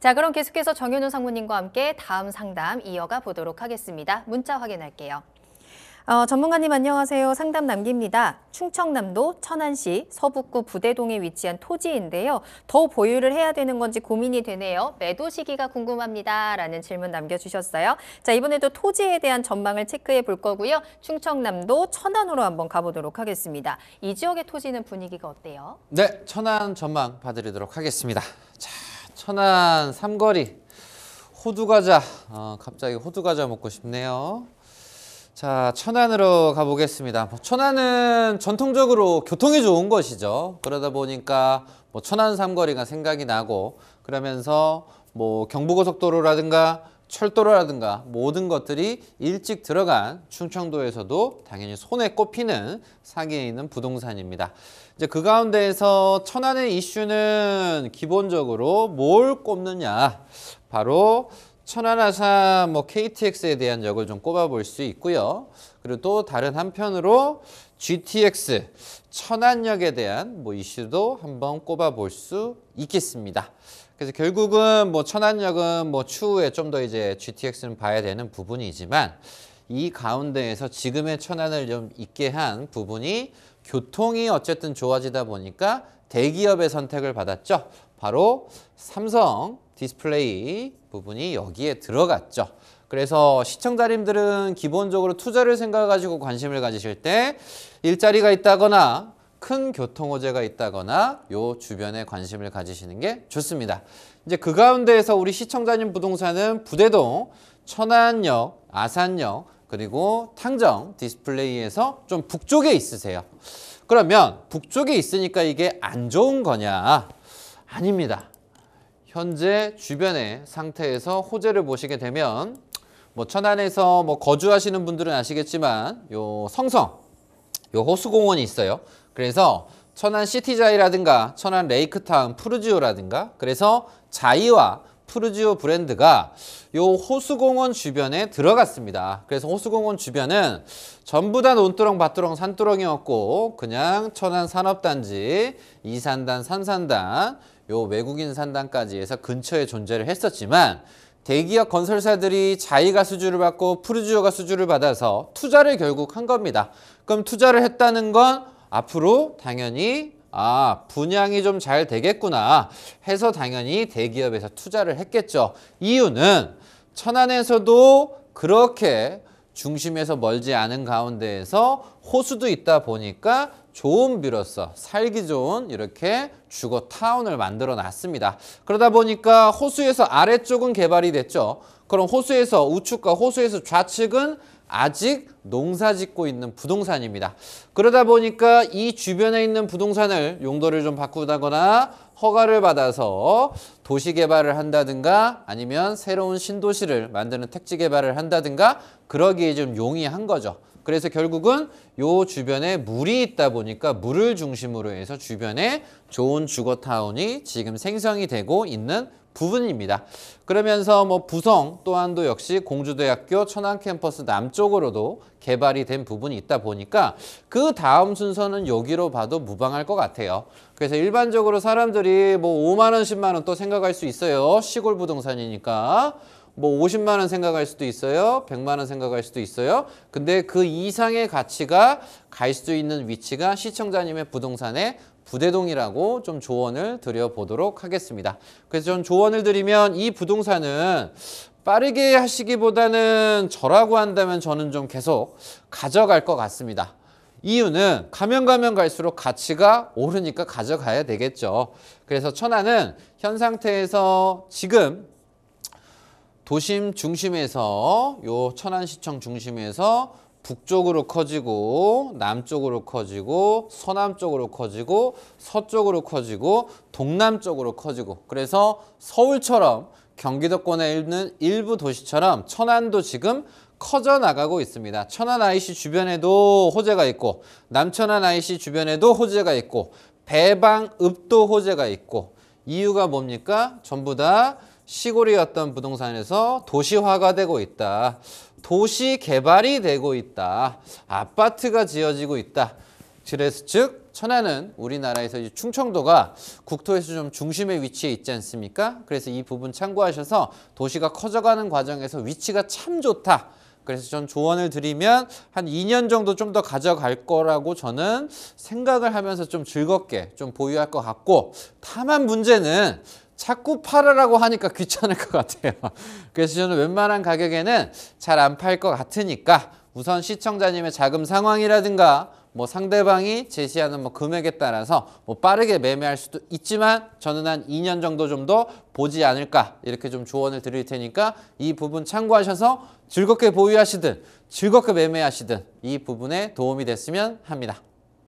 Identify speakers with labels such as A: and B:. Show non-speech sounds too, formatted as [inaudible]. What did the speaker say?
A: 자, 그럼 계속해서 정현우 상무님과 함께 다음 상담 이어가 보도록 하겠습니다. 문자 확인할게요. 어, 전문가님 안녕하세요. 상담 남깁니다. 충청남도 천안시 서북구 부대동에 위치한 토지인데요. 더 보유를 해야 되는 건지 고민이 되네요. 매도 시기가 궁금합니다. 라는 질문 남겨주셨어요. 자 이번에도 토지에 대한 전망을 체크해 볼 거고요. 충청남도 천안으로 한번 가보도록 하겠습니다. 이 지역의 토지는 분위기가 어때요? 네, 천안 전망 봐드리도록 하겠습니다. 자, 천안 삼거리 호두과자 어, 갑자기 호두과자 먹고 싶네요 자 천안으로 가보겠습니다 뭐 천안은 전통적으로 교통이 좋은 것이죠 그러다 보니까 뭐 천안 삼거리가 생각이 나고 그러면서 뭐 경부고속도로라든가 철도라든가 모든 것들이 일찍 들어간 충청도에서도 당연히 손에 꼽히는 상위에 있는 부동산입니다. 이제 그 가운데에서 천안의 이슈는 기본적으로 뭘 꼽느냐 바로 천안아산 뭐 KTX에 대한 역을 좀 꼽아볼 수 있고요. 그리고 또 다른 한편으로 GTX 천안역에 대한 뭐 이슈도 한번 꼽아볼 수 있겠습니다. 그래서 결국은 뭐 천안역은 뭐 추후에 좀 더 이제 GTX는 봐야 되는 부분이지만 이 가운데에서 지금의 천안을 좀 있게 한 부분이 교통이 어쨌든 좋아지다 보니까 대기업의 선택을 받았죠. 바로 삼성 디스플레이 부분이 여기에 들어갔죠. 그래서 시청자님들은 기본적으로 투자를 생각가지고 관심을 가지실 때 일자리가 있다거나 큰 교통호재가 있다거나 요 주변에 관심을 가지시는 게 좋습니다. 이제 그 가운데에서 우리 시청자님 부동산은 부대동, 천안역, 아산역, 그리고 탕정 디스플레이에서 좀 북쪽에 있으세요. 그러면 북쪽에 있으니까 이게 안 좋은 거냐? 아닙니다. 현재 주변의 상태에서 호재를 보시게 되면 뭐 천안에서 뭐 거주하시는 분들은 아시겠지만 요 성성 요 호수공원이 있어요. 그래서 천안 시티자이라든가 천안 레이크타운 푸르지오라든가 그래서 자이와 푸르지오 브랜드가 요 호수공원 주변에 들어갔습니다. 그래서 호수공원 주변은 전부 다 논두렁, 밭두렁, 산두렁이었고 그냥 천안 산업단지, 이산단, 삼산단, 요 외국인 산단까지 해서 근처에 존재를 했었지만 대기업 건설사들이 자이가 수주를 받고 푸르지오가 수주를 받아서 투자를 결국 한 겁니다. 그럼 투자를 했다는 건 앞으로 당연히 아 분양이 좀 잘 되겠구나 해서 당연히 대기업에서 투자를 했겠죠. 이유는 천안에서도 그렇게 중심에서 멀지 않은 가운데에서 호수도 있다 보니까 좋은 뷰로서 살기 좋은 이렇게 주거 타운을 만들어 놨습니다. 그러다 보니까 호수에서 아래쪽은 개발이 됐죠. 그럼 호수에서 우측과 호수에서 좌측은 아직 농사 짓고 있는 부동산입니다. 그러다 보니까 이 주변에 있는 부동산을 용도를 좀 바꾸다거나 허가를 받아서 도시 개발을 한다든가 아니면 새로운 신도시를 만드는 택지 개발을 한다든가 그러기에 좀 용이한 거죠. 그래서 결국은 요 주변에 물이 있다 보니까 물을 중심으로 해서 주변에 좋은 주거타운이 지금 생성이 되고 있는 부분입니다. 그러면서 뭐 부성 또한도 역시 공주대학교 천안 캠퍼스 남쪽으로도 개발이 된 부분이 있다 보니까 그 다음 순서는 여기로 봐도 무방할 것 같아요. 그래서 일반적으로 사람들이 뭐 5만 원, 10만 원 또 생각할 수 있어요. 시골 부동산이니까. 뭐 50만 원 생각할 수도 있어요. 100만 원 생각할 수도 있어요. 근데 그 이상의 가치가 갈 수 있는 위치가 시청자님의 부동산에 부대동이라고 좀 조언을 드려보도록 하겠습니다. 그래서 전 조언을 드리면 이 부동산은 빠르게 하시기보다는 저라고 한다면 저는 좀 계속 가져갈 것 같습니다. 이유는 가면 가면 갈수록 가치가 오르니까 가져가야 되겠죠. 그래서 천안은 현 상태에서 지금 도심 중심에서 요 천안시청 중심에서 북쪽으로 커지고 남쪽으로 커지고 서남쪽으로 커지고 서쪽으로 커지고 동남쪽으로 커지고 그래서 서울처럼 경기도권에 있는 일부 도시처럼 천안도 지금 커져 나가고 있습니다. 천안 IC 주변에도 호재가 있고 남천안 IC 주변에도 호재가 있고 배방읍도 호재가 있고 이유가 뭡니까? 전부 다 시골이었던 부동산에서 도시화가 되고 있다. 도시 개발이 되고 있다. 아파트가 지어지고 있다. 그래서 즉 천안은 우리나라에서 충청도가 국토에서 좀 중심의 위치에 있지 않습니까? 그래서 이 부분 참고하셔서 도시가 커져가는 과정에서 위치가 참 좋다. 그래서 전 조언을 드리면 한 2년 정도 좀 더 가져갈 거라고 저는 생각을 하면서 좀 즐겁게 좀 보유할 것 같고 다만 문제는 자꾸 팔으라고 하니까 귀찮을 것 같아요. [laughs] 그래서 저는 웬만한 가격에는 잘 안 팔 것 같으니까 우선 시청자님의 자금 상황이라든가 뭐 상대방이 제시하는 뭐 금액에 따라서 뭐 빠르게 매매할 수도 있지만 저는 한 2년 정도 좀 더 보지 않을까 이렇게 좀 조언을 드릴 테니까 이 부분 참고하셔서 즐겁게 보유하시든 즐겁게 매매하시든 이 부분에 도움이 됐으면 합니다.